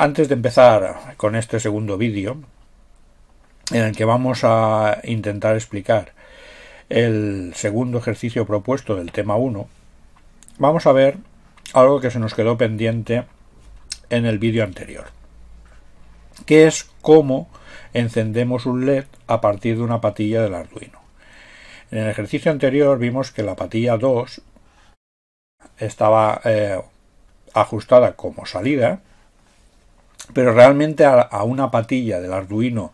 Antes de empezar con este segundo vídeo, en el que vamos a intentar explicar el segundo ejercicio propuesto del tema 1, vamos a ver algo que se nos quedó pendiente en el vídeo anterior, que es cómo encendemos un LED a partir de una patilla del Arduino. En el ejercicio anterior vimos que la patilla 2 estaba eh, ajustada como salida pero realmente a, una patilla del Arduino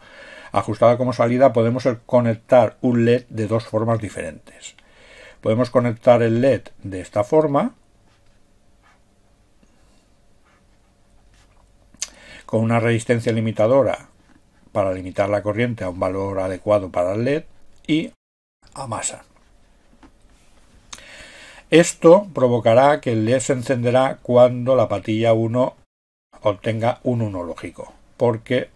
ajustada como salida podemos conectar un LED de dos formas diferentes. Podemos conectar el LED de esta forma, con una resistencia limitadora para limitar la corriente a un valor adecuado para el LED y a masa. Esto provocará que el LED se encenderá cuando la patilla 1 obtenga un 1 lógico, porque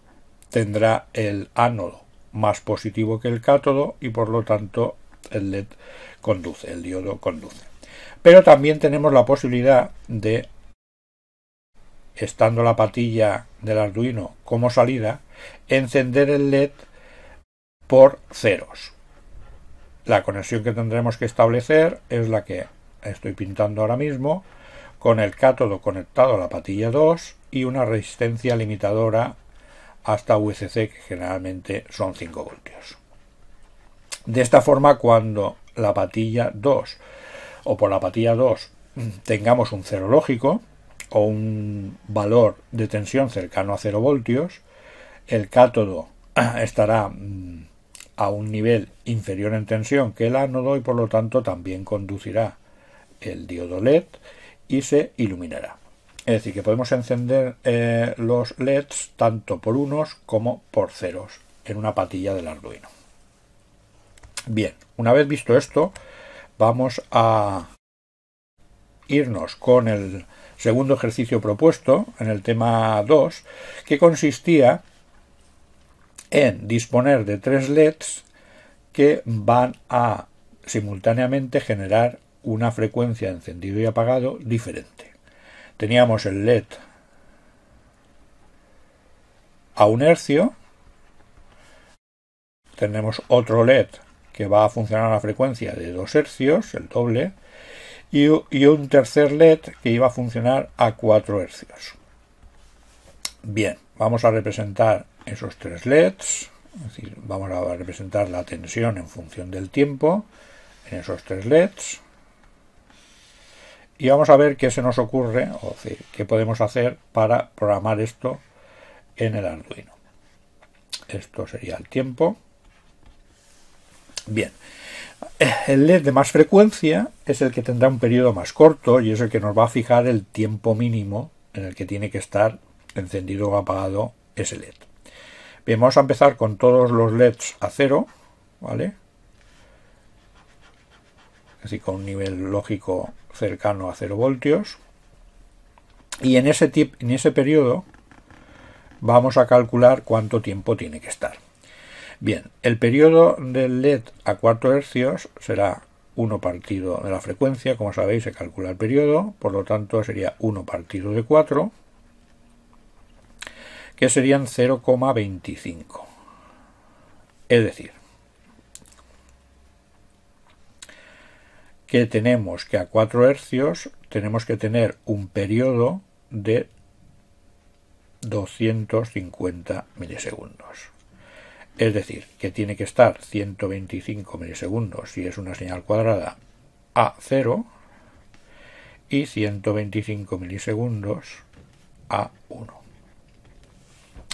tendrá el ánodo más positivo que el cátodo y por lo tanto el LED conduce, el diodo conduce. Pero también tenemos la posibilidad de, estando la patilla del Arduino como salida, encender el LED por ceros. La conexión que tendremos que establecer es la que estoy pintando ahora mismo, con el cátodo conectado a la patilla 2 y una resistencia limitadora hasta VCC, que generalmente son 5 voltios. De esta forma, cuando la patilla 2 o por la patilla 2 tengamos un cero lógico o un valor de tensión cercano a 0 voltios, el cátodo estará mm, a un nivel inferior en tensión que el ánodo y por lo tanto también conducirá el diodo LED y se iluminará. Es decir, que podemos encender eh, los LEDs tanto por unos como por ceros en una patilla del Arduino. Bien, una vez visto esto, vamos a irnos con el segundo ejercicio propuesto en el tema 2, que consistía en disponer de tres LEDs que van a simultáneamente generar una frecuencia de encendido y apagado diferente teníamos el LED a un hercio, tenemos otro LED que va a funcionar a la frecuencia de 2 hercios, el doble, y, un tercer LED que iba a funcionar a 4 hercios. Bien, vamos a representar esos tres LEDs, es decir, vamos a representar la tensión en función del tiempo en esos tres LEDs. Y vamos a ver qué se nos ocurre, o qué podemos hacer para programar esto en el Arduino. Esto sería el tiempo. Bien, el LED de más frecuencia es el que tendrá un periodo más corto y es el que nos va a fijar el tiempo mínimo en el que tiene que estar encendido o apagado ese LED. Bien, vamos a empezar con todos los LEDs a cero, ¿vale? así con un nivel lógico cercano a 0 voltios. Y en ese, en ese periodo vamos a calcular cuánto tiempo tiene que estar. Bien, el periodo del LED a 4 hercios será 1 partido de la frecuencia, como sabéis se calcula el periodo, por lo tanto sería 1 partido de 4, que serían 0,25. Es decir, que tenemos que a 4 hercios tenemos que tener un periodo de 250 milisegundos. Es decir, que tiene que estar 125 milisegundos si es una señal cuadrada a 0 y 125 milisegundos a 1.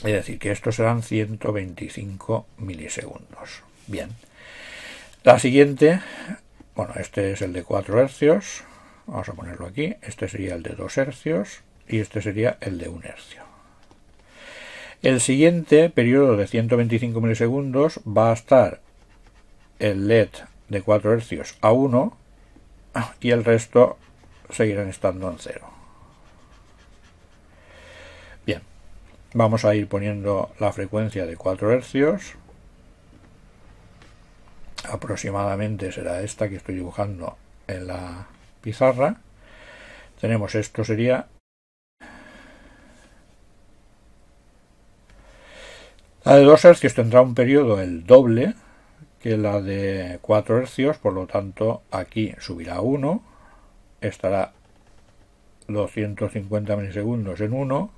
Es decir, que estos serán 125 milisegundos. Bien. La siguiente bueno, este es el de 4 hercios, vamos a ponerlo aquí, este sería el de 2 hercios y este sería el de 1 hercio. El siguiente periodo de 125 milisegundos va a estar el LED de 4 hercios a 1 y el resto seguirán estando en 0. Bien, vamos a ir poniendo la frecuencia de 4 hercios aproximadamente será esta que estoy dibujando en la pizarra tenemos esto sería la de 2 hercios tendrá un periodo el doble que la de 4 hercios por lo tanto aquí subirá 1 estará 250 milisegundos en 1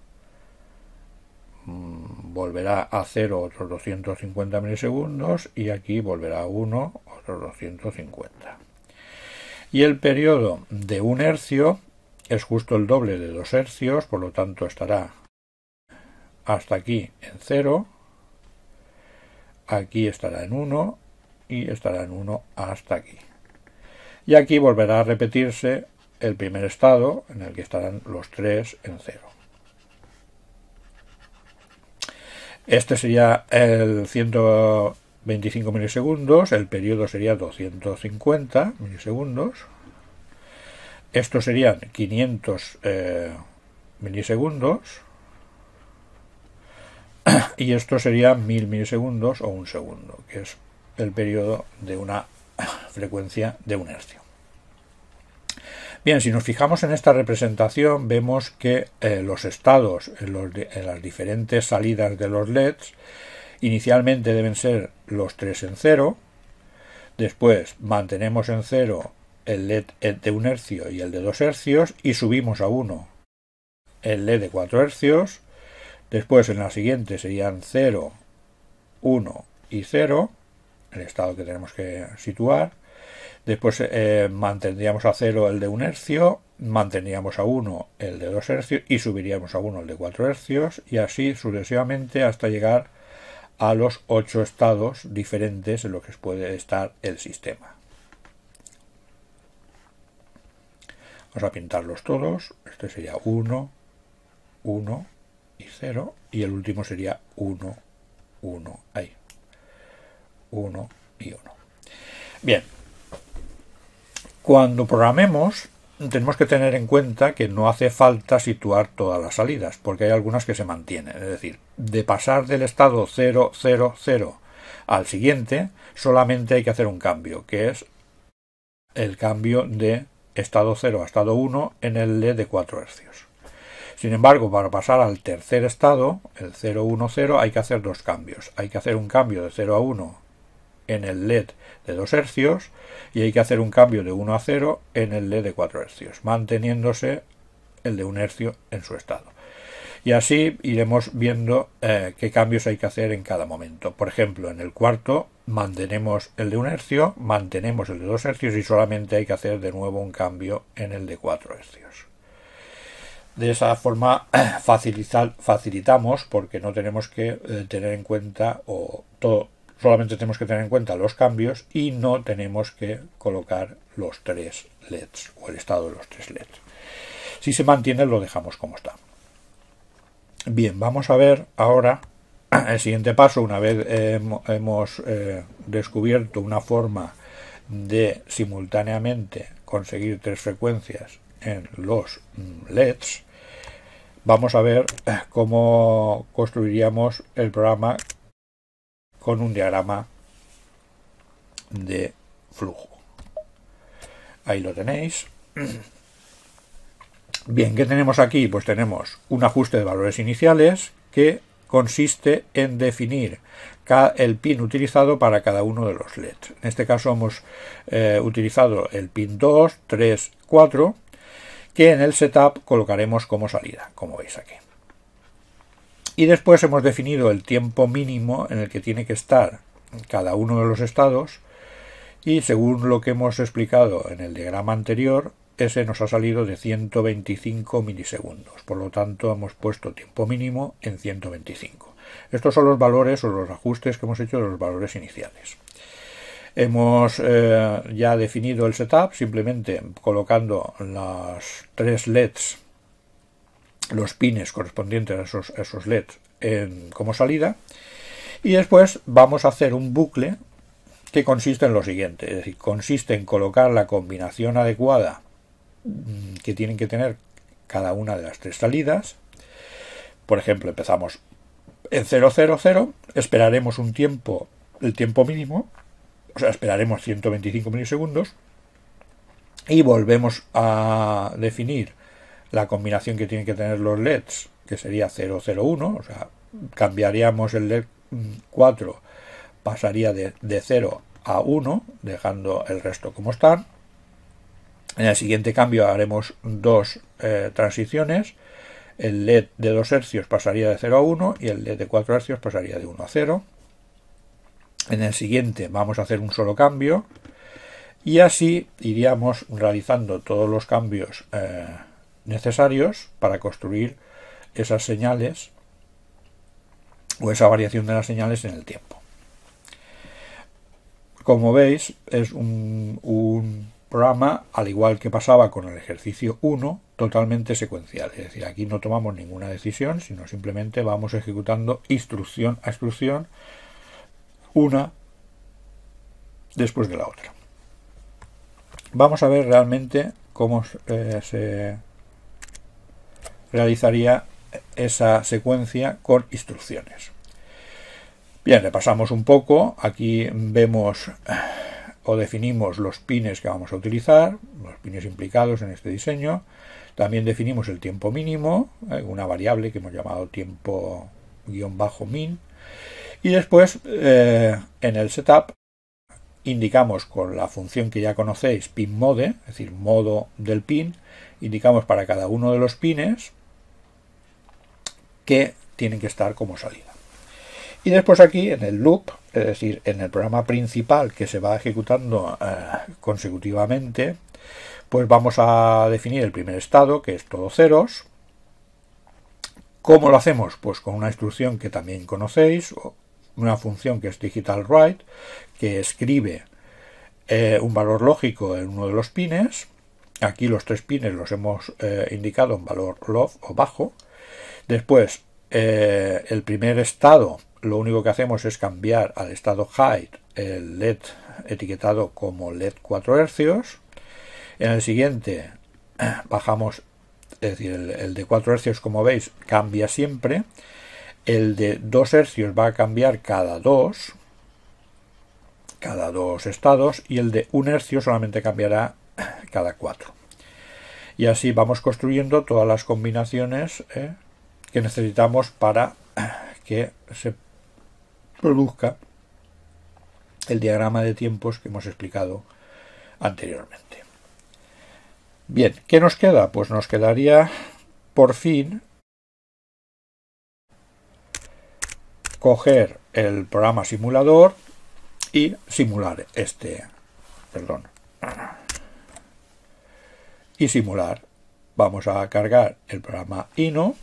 Mm, volverá a 0 otros 250 milisegundos y aquí volverá a 1 otros 250. Y el periodo de un hercio es justo el doble de dos hercios, por lo tanto estará hasta aquí en 0, aquí estará en 1 y estará en 1 hasta aquí. Y aquí volverá a repetirse el primer estado en el que estarán los tres en 0. Este sería el 125 milisegundos, el periodo sería 250 milisegundos. Esto serían 500 eh, milisegundos. Y esto sería 1000 milisegundos o un segundo, que es el periodo de una frecuencia de un hercio. Bien, si nos fijamos en esta representación, vemos que eh, los estados en, las diferentes salidas de los LEDs inicialmente deben ser los tres en cero, después mantenemos en cero el LED de un hercio y el de dos hercios y subimos a uno el LED de cuatro hercios, después en la siguiente serían 0, 1 y 0, el estado que tenemos que situar, Después eh, mantendríamos a cero el de 1 hercio, manteníamos a 1 el de 2 hercios y subiríamos a 1 el de 4 hercios y así sucesivamente hasta llegar a los 8 estados diferentes en los que puede estar el sistema. Vamos a pintarlos todos. Este sería 1, 1 y 0 y el último sería 1, 1, ahí. 1 y 1. Bien, cuando programemos, tenemos que tener en cuenta que no hace falta situar todas las salidas, porque hay algunas que se mantienen. Es decir, de pasar del estado 0 al siguiente, solamente hay que hacer un cambio, que es el cambio de estado 0 a estado 1 en el LED de 4 hercios. Sin embargo, para pasar al tercer estado, el 0, hay que hacer dos cambios. Hay que hacer un cambio de 0 a 1 en el LED de 2 hercios y hay que hacer un cambio de 1 a 0 en el de 4 hercios, manteniéndose el de 1 hercio en su estado. Y así iremos viendo eh, qué cambios hay que hacer en cada momento. Por ejemplo, en el cuarto mantenemos el de 1 hercio, mantenemos el de 2 hercios y solamente hay que hacer de nuevo un cambio en el de 4 hercios. De esa forma facilitamos porque no tenemos que eh, tener en cuenta o todo, solamente tenemos que tener en cuenta los cambios y no tenemos que colocar los tres LEDs o el estado de los tres LEDs. Si se mantiene lo dejamos como está. Bien, vamos a ver ahora el siguiente paso. Una vez eh, hemos eh, descubierto una forma de simultáneamente conseguir tres frecuencias en los mm, LEDs, vamos a ver eh, cómo construiríamos el programa con un diagrama de flujo. Ahí lo tenéis. Bien, ¿qué tenemos aquí? Pues tenemos un ajuste de valores iniciales que consiste en definir el pin utilizado para cada uno de los LEDs. En este caso hemos eh, utilizado el pin 2, 3, 4, que en el setup colocaremos como salida, como veis aquí. Y después hemos definido el tiempo mínimo en el que tiene que estar cada uno de los estados y según lo que hemos explicado en el diagrama anterior, ese nos ha salido de 125 milisegundos. Por lo tanto, hemos puesto tiempo mínimo en 125. Estos son los valores o los ajustes que hemos hecho de los valores iniciales. Hemos eh, ya definido el setup simplemente colocando las tres LEDs los pines correspondientes a esos, LEDs en, como salida. Y después vamos a hacer un bucle que consiste en lo siguiente, es decir, consiste en colocar la combinación adecuada mm, que tienen que tener cada una de las tres salidas. Por ejemplo, empezamos en 000, esperaremos un tiempo, el tiempo mínimo, o sea, esperaremos 125 milisegundos y volvemos a definir la combinación que tienen que tener los LEDs, que sería 001, o sea, cambiaríamos el LED 4, pasaría de, 0 a 1, dejando el resto como están. En el siguiente cambio haremos dos eh, transiciones. El LED de 2 Hz pasaría de 0 a 1 y el LED de 4 hercios pasaría de 1 a 0. E en el siguiente vamos a hacer un solo cambio y así iríamos realizando todos los cambios eh, necesarios para construir esas señales o esa variación de las señales en el tiempo. Como veis, es un, programa, al igual que pasaba con el ejercicio 1, totalmente secuencial. Es decir, aquí no tomamos ninguna decisión, sino simplemente vamos ejecutando instrucción a instrucción, una después de la otra. Vamos a ver realmente cómo eh, se realizaría esa secuencia con instrucciones. Bien, repasamos un poco. Aquí vemos o definimos los pines que vamos a utilizar, los pines implicados en este diseño. También definimos el tiempo mínimo, eh, una variable que hemos llamado tiempo guión min. Y después eh, en el setup indicamos con la función que ya conocéis, pinMode, es decir, modo del pin, indicamos para cada uno de los pines que tienen que estar como salida. Y después aquí en el loop, es decir, en el programa principal que se va ejecutando eh, consecutivamente, pues vamos a definir el primer estado, que es todo ceros. ¿Cómo lo hacemos? Pues con una instrucción que también conocéis, una función que es digital write, que escribe eh, un valor lógico en uno de los pines. Aquí los tres pines los hemos eh, indicado en valor love o bajo Después, eh, el primer estado, lo único que hacemos es cambiar al estado height el LED etiquetado como LED 4 hercios. En el siguiente bajamos, es decir, el, de 4 hercios, como veis cambia siempre. El de 2 hercios va a cambiar cada 2, cada dos estados, y el de 1 hercio solamente cambiará cada 4. Y así vamos construyendo todas las combinaciones. Eh, que necesitamos para que se produzca el diagrama de tiempos que hemos explicado anteriormente. Bien, ¿qué nos queda? Pues nos quedaría por fin coger el programa simulador y simular este, perdón, y simular. Vamos a cargar el programa INO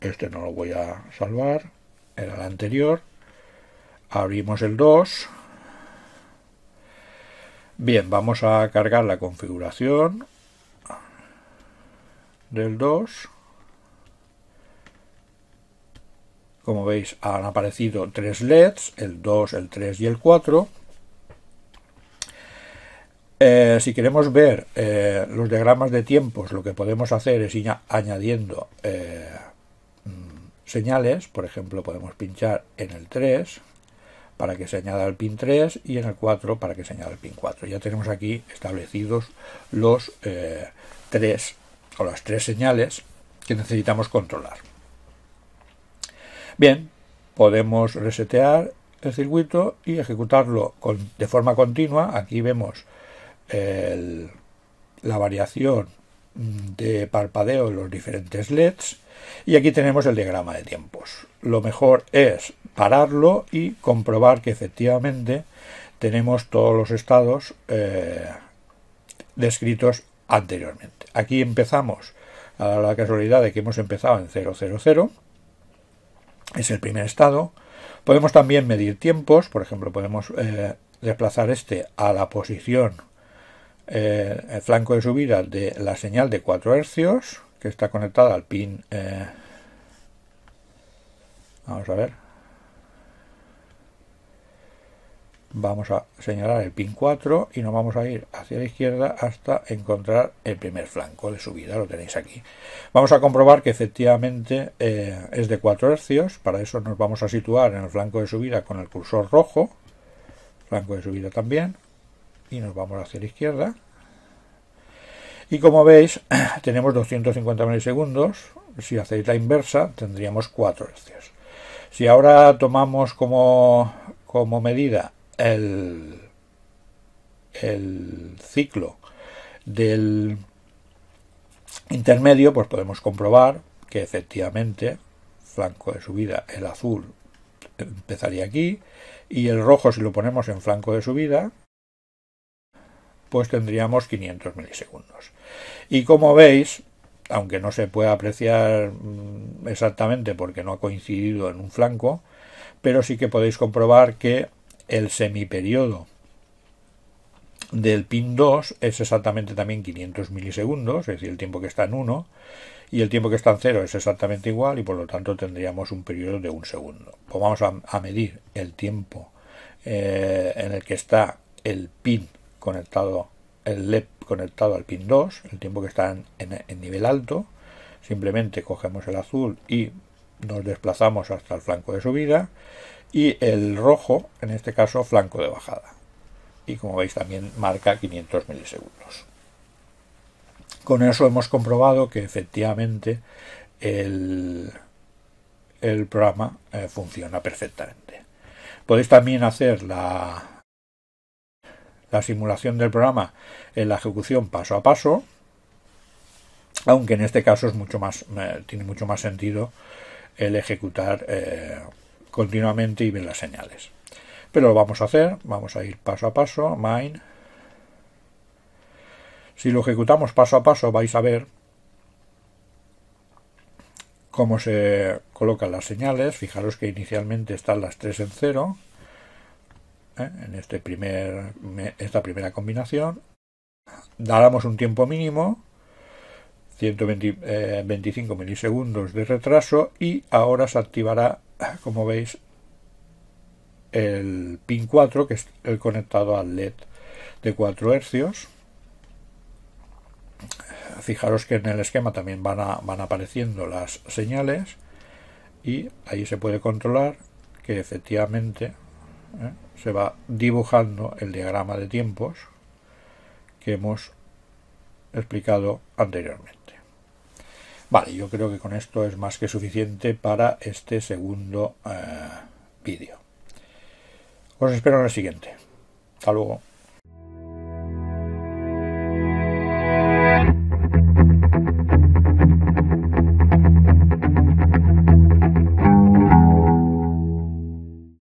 este no lo voy a salvar, era el anterior, abrimos el 2, bien, vamos a cargar la configuración del 2, como veis han aparecido tres LEDs, el 2, el 3 y el 4, eh, si queremos ver eh, los diagramas de tiempos, lo que podemos hacer es ir añadiendo eh, señales, por ejemplo podemos pinchar en el 3 para que se añada el pin 3 y en el 4 para que se añada el pin 4. Ya tenemos aquí establecidos los eh, tres o las tres señales que necesitamos controlar. Bien, podemos resetear el circuito y ejecutarlo de forma continua. Aquí vemos la variación de parpadeo en los diferentes LEDs y aquí tenemos el diagrama de tiempos. Lo mejor es pararlo y comprobar que efectivamente tenemos todos los estados eh, descritos anteriormente. Aquí empezamos a la casualidad de que hemos empezado en 000, es el primer estado. Podemos también medir tiempos, por ejemplo, podemos eh, desplazar este a la posición, eh, el flanco de subida de la señal de 4 hercios, que está conectada al pin. Eh, vamos a ver. Vamos a señalar el pin 4 y nos vamos a ir hacia la izquierda hasta encontrar el primer flanco de subida. Lo tenéis aquí. Vamos a comprobar que efectivamente eh, es de 4 hercios. Para eso nos vamos a situar en el flanco de subida con el cursor rojo. Flanco de subida también. Y nos vamos hacia la izquierda y como veis, tenemos 250 milisegundos. Si hacéis la inversa, tendríamos 4 hercios. Si ahora tomamos como, medida el, el ciclo del intermedio, pues podemos comprobar que efectivamente flanco de subida, el azul empezaría aquí, y el rojo si lo ponemos en flanco de subida, pues tendríamos 500 milisegundos. Y como veis, aunque no se puede apreciar mm, exactamente porque no ha coincidido en un flanco, pero sí que podéis comprobar que el semiperiodo del pin 2 es exactamente también 500 milisegundos, es decir, el tiempo que está en 1, y el tiempo que está en 0 es exactamente igual, y por lo tanto tendríamos un periodo de un segundo. Pues vamos a, medir el tiempo eh, en el que está el pin conectado, el LED conectado al pin 2, el tiempo que está en, nivel alto. Simplemente cogemos el azul y nos desplazamos hasta el flanco de subida y el rojo, en este caso, flanco de bajada. Y como veis también marca 500 milisegundos. Con eso hemos comprobado que efectivamente el, el programa eh, funciona perfectamente. Podéis también hacer la, la simulación del programa en la ejecución paso a paso, aunque en este caso es mucho más, eh, tiene mucho más sentido el ejecutar eh, continuamente y ver las señales. Pero lo vamos a hacer, vamos a ir paso a paso, mine. Si lo ejecutamos paso a paso vais a ver cómo se colocan las señales. Fijaros que inicialmente están las tres en cero, ¿eh? en este primer, esta primera combinación, dáramos un tiempo mínimo, 125 eh, milisegundos de retraso y ahora se activará, como veis, el pin 4, que es el conectado al LED de 4 hercios. Fijaros que en el esquema también van, van apareciendo las señales y ahí se puede controlar que efectivamente ¿eh? se va dibujando el diagrama de tiempos que hemos explicado anteriormente. Vale, yo creo que con esto es más que suficiente para este segundo eh, vídeo. Os espero en el siguiente. Hasta luego.